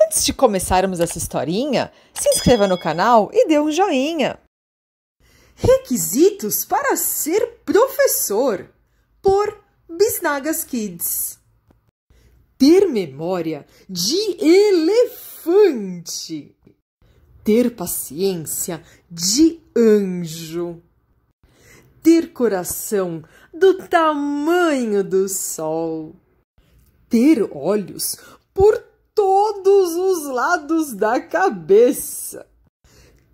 Antes de começarmos essa historinha, se inscreva no canal e dê um joinha. Requisitos para ser professor por Bisnagas Kids. Ter memória de elefante. Ter paciência de anjo. Ter coração do tamanho do sol ter olhos por todos os lados da cabeça,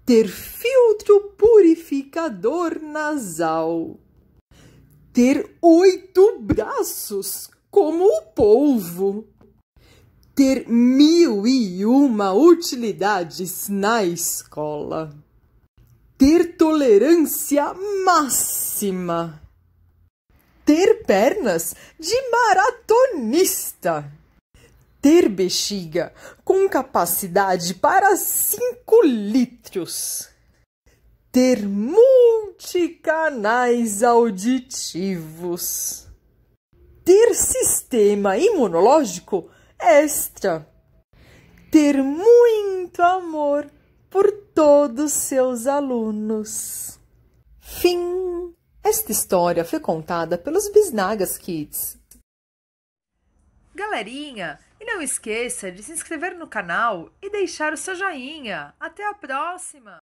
ter filtro purificador nasal, ter oito braços como o polvo, ter mil e uma utilidades na escola, ter tolerância máxima ter pernas de maratonista. Ter bexiga com capacidade para 5 litros. Ter multicanais auditivos. Ter sistema imunológico extra. Ter muito amor por todos seus alunos. Fim. Esta história foi contada pelos Bisnagas Kids. Galerinha, e não esqueça de se inscrever no canal e deixar o seu joinha. Até a próxima!